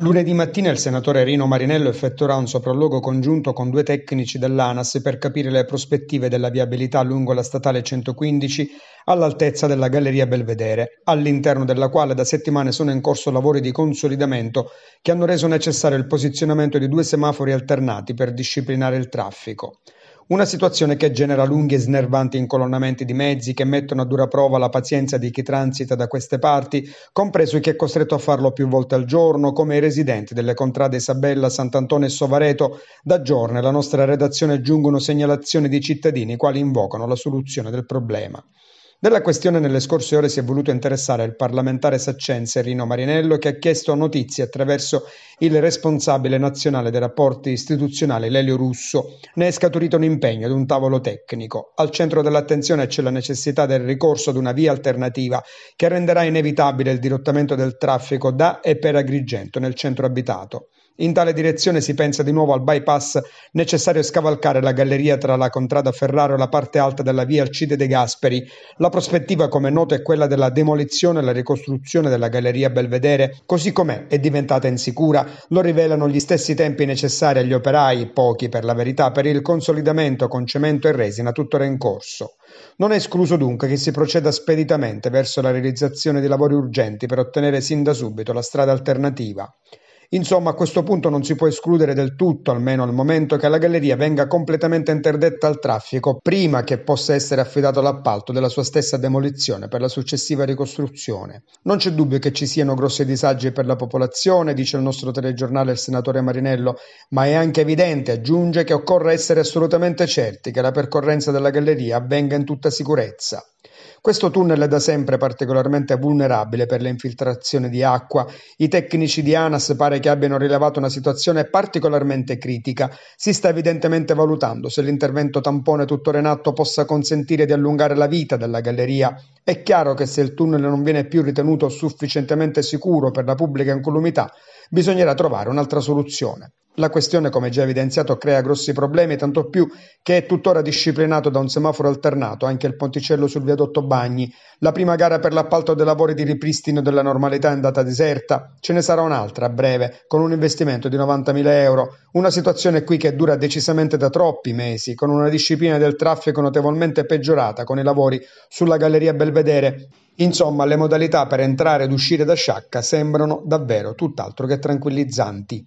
Lunedì mattina il senatore Rino Marinello effettuerà un sopralluogo congiunto con due tecnici dell'ANAS per capire le prospettive della viabilità lungo la statale 115 all'altezza della Galleria Belvedere, all'interno della quale da settimane sono in corso lavori di consolidamento che hanno reso necessario il posizionamento di due semafori alternati per disciplinare il traffico. Una situazione che genera lunghi e snervanti incolonnamenti di mezzi che mettono a dura prova la pazienza di chi transita da queste parti, compreso chi è costretto a farlo più volte al giorno, come i residenti delle contrade Isabella, Sant'Antonio e Sovareto. Da giorni alla nostra redazione giungono segnalazioni di cittadini quali invocano la soluzione del problema. Della questione nelle scorse ore si è voluto interessare il parlamentare saccense Rino Marinello che ha chiesto notizie attraverso il responsabile nazionale dei rapporti istituzionali Lelio Russo. Ne è scaturito un impegno ad un tavolo tecnico. Al centro dell'attenzione c'è la necessità del ricorso ad una via alternativa che renderà inevitabile il dirottamento del traffico da e per Agrigento nel centro abitato. In tale direzione si pensa di nuovo al bypass necessario a scavalcare la galleria tra la contrada Ferraro e la parte alta della via Alcide De Gasperi. La prospettiva, come noto, è quella della demolizione e la ricostruzione della galleria Belvedere, così com'è, è diventata insicura. Lo rivelano gli stessi tempi necessari agli operai, pochi per la verità, per il consolidamento con cemento e resina tuttora in corso. Non è escluso dunque che si proceda speditamente verso la realizzazione di lavori urgenti per ottenere sin da subito la strada alternativa. Insomma, a questo punto non si può escludere del tutto, almeno al momento, che la galleria venga completamente interdetta al traffico prima che possa essere affidato l'appalto della sua stessa demolizione per la successiva ricostruzione. Non c'è dubbio che ci siano grossi disagi per la popolazione, dice il nostro telegiornale il senatore Marinello, ma è anche evidente, aggiunge, che occorre essere assolutamente certi che la percorrenza della galleria avvenga in tutta sicurezza. Questo tunnel è da sempre particolarmente vulnerabile per le infiltrazioni di acqua. I tecnici di ANAS pare che abbiano rilevato una situazione particolarmente critica. Si sta evidentemente valutando se l'intervento tampone tuttora in atto possa consentire di allungare la vita della galleria. È chiaro che se il tunnel non viene più ritenuto sufficientemente sicuro per la pubblica incolumità, bisognerà trovare un'altra soluzione. La questione, come già evidenziato, crea grossi problemi, tanto più che è tuttora disciplinato da un semaforo alternato, anche il ponticello sul viadotto Bagni. La prima gara per l'appalto dei lavori di ripristino della normalità è andata deserta, ce ne sarà un'altra a breve, con un investimento di 90.000 euro. Una situazione qui che dura decisamente da troppi mesi, con una disciplina del traffico notevolmente peggiorata con i lavori sulla Galleria Belvedere. Insomma, le modalità per entrare ed uscire da Sciacca sembrano davvero tutt'altro che tranquillizzanti.